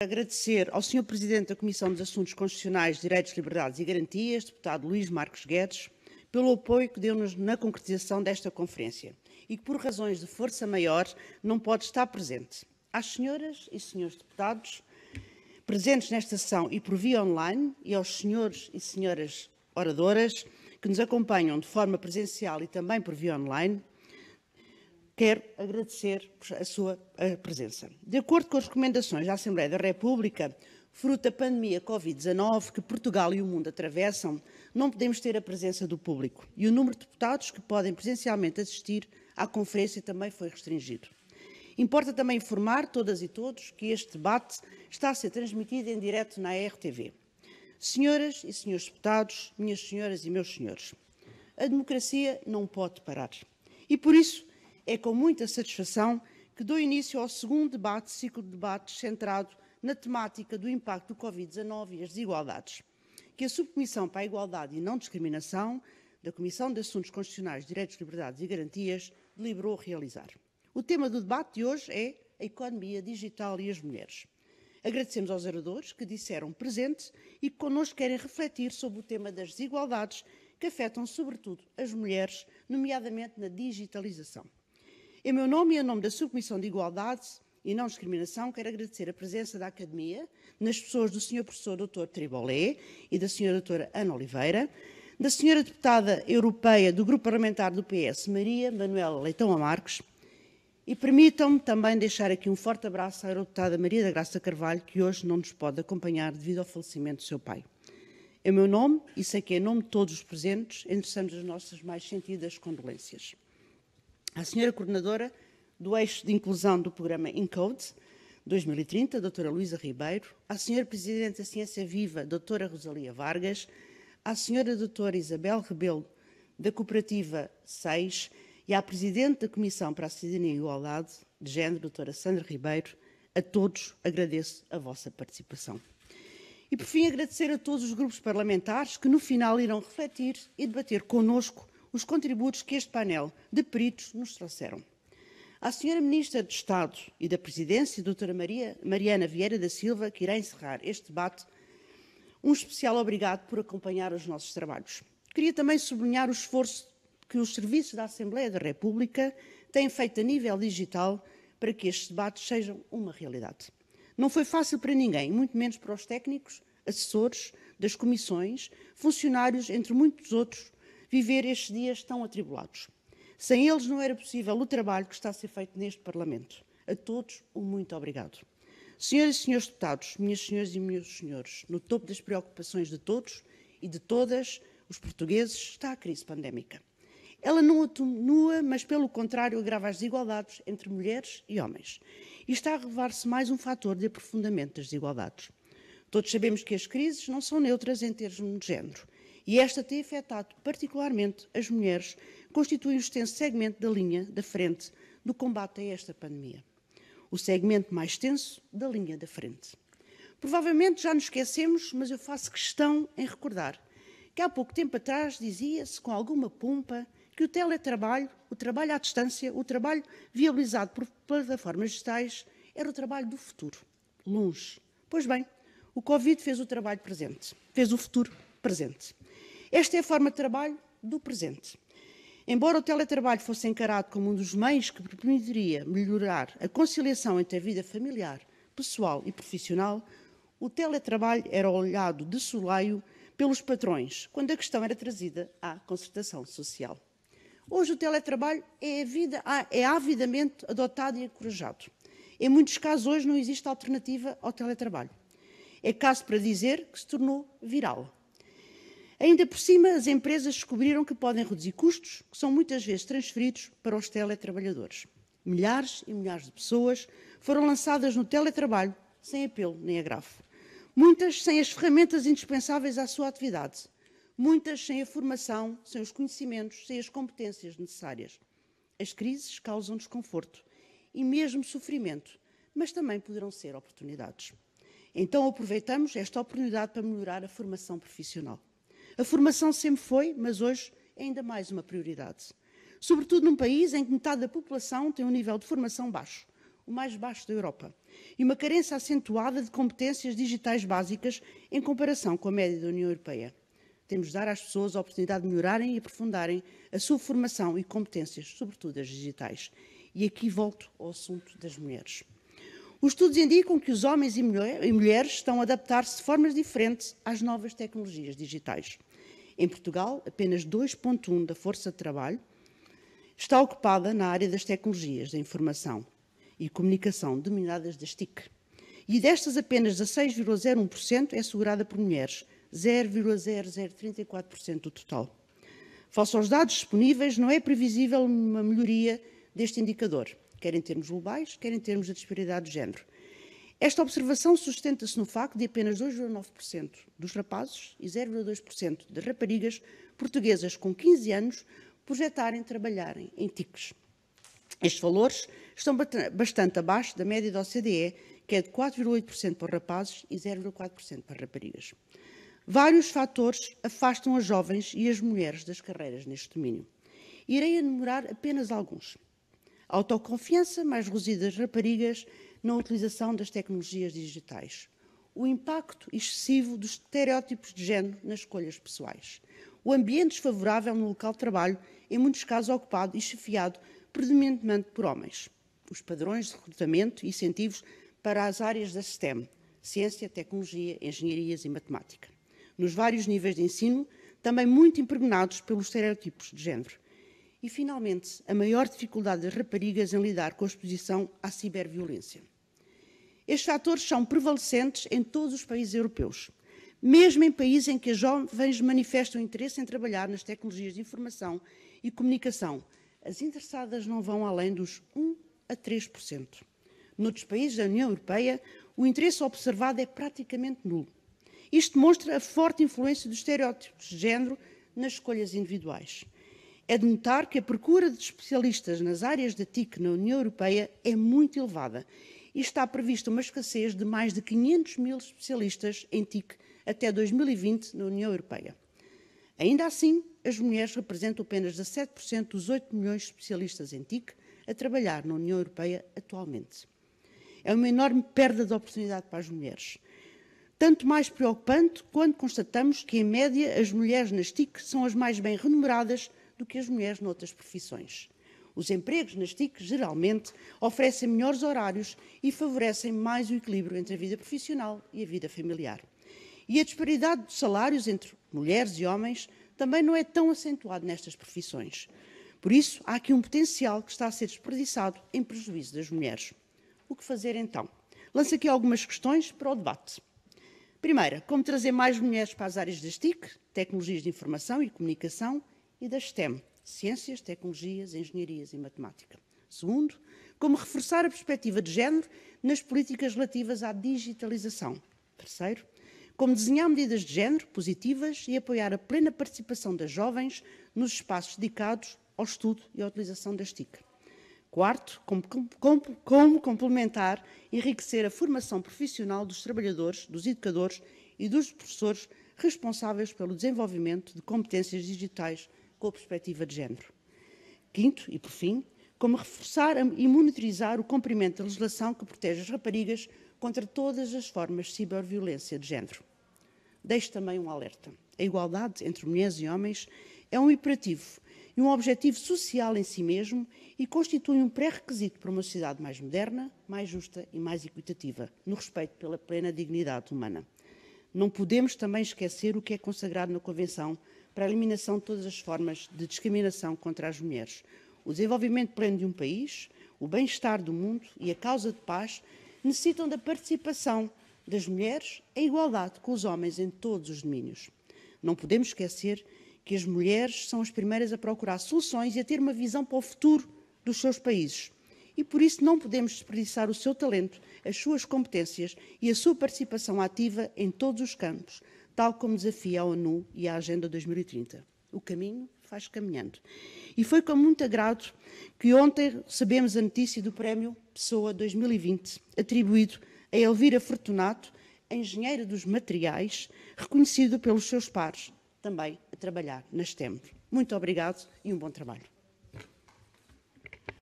Agradecer ao Sr. Presidente da Comissão dos Assuntos Constitucionais, Direitos, Liberdades e Garantias, deputado Luís Marcos Guedes, pelo apoio que deu-nos na concretização desta conferência e que, por razões de força maior, não pode estar presente. Às senhoras e senhores deputados presentes nesta sessão e por via online e aos senhores e senhoras oradoras que nos acompanham de forma presencial e também por via online, quero agradecer a sua presença. De acordo com as recomendações da Assembleia da República, fruto da pandemia Covid-19 que Portugal e o mundo atravessam, não podemos ter a presença do público e o número de deputados que podem presencialmente assistir à conferência também foi restringido. Importa também informar todas e todos que este debate está a ser transmitido em direto na RTV. Senhoras e senhores deputados, minhas senhoras e meus senhores, a democracia não pode parar. E por isso é com muita satisfação que dou início ao segundo debate, ciclo de debates centrado na temática do impacto do Covid-19 e as desigualdades, que a Subcomissão para a Igualdade e Não Discriminação da Comissão de Assuntos Constitucionais, Direitos, Liberdades e Garantias deliberou realizar. O tema do debate de hoje é a economia digital e as mulheres. Agradecemos aos oradores que disseram presente e que connosco querem refletir sobre o tema das desigualdades que afetam sobretudo as mulheres, nomeadamente na digitalização. Em meu nome e em nome da Submissão de Igualdade e Não Discriminação, quero agradecer a presença da Academia, nas pessoas do Sr. Professor Dr. Tribolé e da Sra. Doutora Ana Oliveira, da Sra. Deputada Europeia do Grupo Parlamentar do PS, Maria Manuela Leitão Amarques, e permitam-me também deixar aqui um forte abraço à Eurodeputada Maria da Graça Carvalho, que hoje não nos pode acompanhar devido ao falecimento do seu pai. Em é meu nome, e sei que é em nome de todos os presentes, endereçamos as nossas mais sentidas condolências à senhora coordenadora do eixo de inclusão do programa Encode 2030, doutora Luísa Ribeiro, à senhora presidente da Ciência Viva, doutora Rosalia Vargas, à senhora doutora Isabel Rebelo, da cooperativa 6, e à presidente da Comissão para a Cidadania e Igualdade de Género, doutora Sandra Ribeiro, a todos agradeço a vossa participação. E por fim, agradecer a todos os grupos parlamentares que no final irão refletir e debater conosco os contributos que este painel de peritos nos trouxeram. À Sra. Ministra de Estado e da Presidência, Doutora Maria, Mariana Vieira da Silva, que irá encerrar este debate, um especial obrigado por acompanhar os nossos trabalhos. Queria também sublinhar o esforço que os serviços da Assembleia da República têm feito a nível digital para que estes debates sejam uma realidade. Não foi fácil para ninguém, muito menos para os técnicos, assessores das comissões, funcionários, entre muitos outros, viver estes dias tão atribulados. Sem eles não era possível o trabalho que está a ser feito neste Parlamento. A todos, um muito obrigado. Senhoras e senhores deputados, minhas senhoras e meus senhores, no topo das preocupações de todos e de todas os portugueses está a crise pandémica. Ela não atenua, mas pelo contrário agrava as desigualdades entre mulheres e homens. E está a revelar-se mais um fator de aprofundamento das desigualdades. Todos sabemos que as crises não são neutras em termos de género e esta tem afetado particularmente as mulheres, constitui um extenso segmento da linha da frente do combate a esta pandemia. O segmento mais extenso da linha da frente. Provavelmente já nos esquecemos, mas eu faço questão em recordar que há pouco tempo atrás dizia-se com alguma pompa que o teletrabalho, o trabalho à distância, o trabalho viabilizado por plataformas digitais era o trabalho do futuro, longe. Pois bem, o Covid fez o trabalho presente, fez o futuro presente. Esta é a forma de trabalho do presente. Embora o teletrabalho fosse encarado como um dos meios que permitiria melhorar a conciliação entre a vida familiar, pessoal e profissional, o teletrabalho era olhado de soleio pelos patrões, quando a questão era trazida à concertação social. Hoje o teletrabalho é, vida, é avidamente adotado e encorajado. Em muitos casos, hoje não existe alternativa ao teletrabalho. É caso para dizer que se tornou viral. Ainda por cima, as empresas descobriram que podem reduzir custos que são muitas vezes transferidos para os teletrabalhadores. Milhares e milhares de pessoas foram lançadas no teletrabalho sem apelo nem agrafo. Muitas sem as ferramentas indispensáveis à sua atividade. Muitas sem a formação, sem os conhecimentos, sem as competências necessárias. As crises causam desconforto e mesmo sofrimento, mas também poderão ser oportunidades. Então aproveitamos esta oportunidade para melhorar a formação profissional. A formação sempre foi, mas hoje é ainda mais uma prioridade. Sobretudo num país em que metade da população tem um nível de formação baixo, o mais baixo da Europa, e uma carência acentuada de competências digitais básicas em comparação com a média da União Europeia. Temos de dar às pessoas a oportunidade de melhorarem e aprofundarem a sua formação e competências, sobretudo as digitais. E aqui volto ao assunto das mulheres. Os estudos indicam que os homens e mulheres estão a adaptar-se de formas diferentes às novas tecnologias digitais. Em Portugal, apenas 2,1% da força de trabalho está ocupada na área das tecnologias da informação e comunicação, denominadas das TIC. E destas, apenas 16,01% é assegurada por mulheres, 0,0034% do total. Face aos dados disponíveis, não é previsível uma melhoria deste indicador, quer em termos globais, quer em termos da disparidade de género. Esta observação sustenta-se no facto de apenas 2,9% dos rapazes e 0,2% das raparigas portuguesas com 15 anos projetarem trabalharem em TICs. Estes valores estão bastante abaixo da média da OCDE, que é de 4,8% para rapazes e 0,4% para raparigas. Vários fatores afastam as jovens e as mulheres das carreiras neste domínio. Irei enumerar apenas alguns autoconfiança mais reduzida das raparigas na utilização das tecnologias digitais, o impacto excessivo dos estereótipos de género nas escolhas pessoais, o ambiente desfavorável no local de trabalho, em muitos casos ocupado e chefiado predominantemente por homens, os padrões de recrutamento e incentivos para as áreas da STEM, ciência, tecnologia, engenharias e matemática, nos vários níveis de ensino, também muito impregnados pelos estereótipos de género, e, finalmente, a maior dificuldade das raparigas em lidar com a exposição à ciberviolência. Estes fatores são prevalecentes em todos os países europeus, mesmo em países em que as jovens manifestam interesse em trabalhar nas tecnologias de informação e comunicação. As interessadas não vão além dos 1 a 3%. Noutros países da União Europeia, o interesse observado é praticamente nulo. Isto mostra a forte influência dos estereótipos de género nas escolhas individuais é de notar que a procura de especialistas nas áreas da TIC na União Europeia é muito elevada e está prevista uma escassez de mais de 500 mil especialistas em TIC até 2020 na União Europeia. Ainda assim, as mulheres representam apenas 17% dos 8 milhões de especialistas em TIC a trabalhar na União Europeia atualmente. É uma enorme perda de oportunidade para as mulheres. Tanto mais preocupante quando constatamos que, em média, as mulheres nas TIC são as mais bem remuneradas do que as mulheres noutras profissões. Os empregos nas TIC geralmente oferecem melhores horários e favorecem mais o equilíbrio entre a vida profissional e a vida familiar. E a disparidade de salários entre mulheres e homens também não é tão acentuada nestas profissões. Por isso, há aqui um potencial que está a ser desperdiçado em prejuízo das mulheres. O que fazer então? Lanço aqui algumas questões para o debate. Primeira, como trazer mais mulheres para as áreas das TIC, tecnologias de informação e comunicação e das STEM, Ciências, Tecnologias, Engenharias e Matemática. Segundo, como reforçar a perspectiva de género nas políticas relativas à digitalização. Terceiro, como desenhar medidas de género positivas e apoiar a plena participação das jovens nos espaços dedicados ao estudo e à utilização das TIC. Quarto, como, como, como complementar e enriquecer a formação profissional dos trabalhadores, dos educadores e dos professores responsáveis pelo desenvolvimento de competências digitais com a perspectiva de género. Quinto, e por fim, como reforçar e monitorizar o cumprimento da legislação que protege as raparigas contra todas as formas de ciberviolência de género. Deixo também um alerta. A igualdade entre mulheres e homens é um imperativo e um objetivo social em si mesmo e constitui um pré-requisito para uma sociedade mais moderna, mais justa e mais equitativa, no respeito pela plena dignidade humana. Não podemos também esquecer o que é consagrado na Convenção para a eliminação de todas as formas de discriminação contra as mulheres, o desenvolvimento pleno de um país, o bem-estar do mundo e a causa de paz necessitam da participação das mulheres em igualdade com os homens em todos os domínios. Não podemos esquecer que as mulheres são as primeiras a procurar soluções e a ter uma visão para o futuro dos seus países. E por isso não podemos desperdiçar o seu talento, as suas competências e a sua participação ativa em todos os campos, tal como desafia a ONU e a Agenda 2030. O caminho faz caminhando. E foi com muito agrado que ontem recebemos a notícia do Prémio Pessoa 2020, atribuído a Elvira Fortunato, engenheira dos materiais, reconhecido pelos seus pares, também a trabalhar neste tempo. Muito obrigado e um bom trabalho.